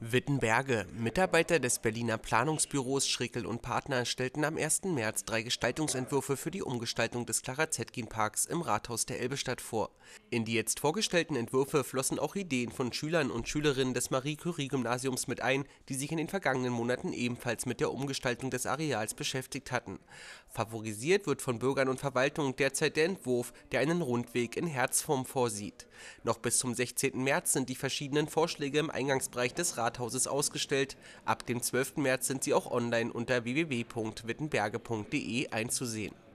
Wittenberge. Mitarbeiter des Berliner Planungsbüros Schrickel und Partner stellten am 1. März drei Gestaltungsentwürfe für die Umgestaltung des Clara Zetkin Parks im Rathaus der Elbestadt vor. In die jetzt vorgestellten Entwürfe flossen auch Ideen von Schülern und Schülerinnen des Marie Curie Gymnasiums mit ein, die sich in den vergangenen Monaten ebenfalls mit der Umgestaltung des Areals beschäftigt hatten. Favorisiert wird von Bürgern und Verwaltung derzeit der Entwurf, der einen Rundweg in Herzform vorsieht. Noch bis zum 16. März sind die verschiedenen Vorschläge im Eingangsbereich des Rathauses Rathauses ausgestellt. Ab dem 12. März sind sie auch online unter www.wittenberge.de einzusehen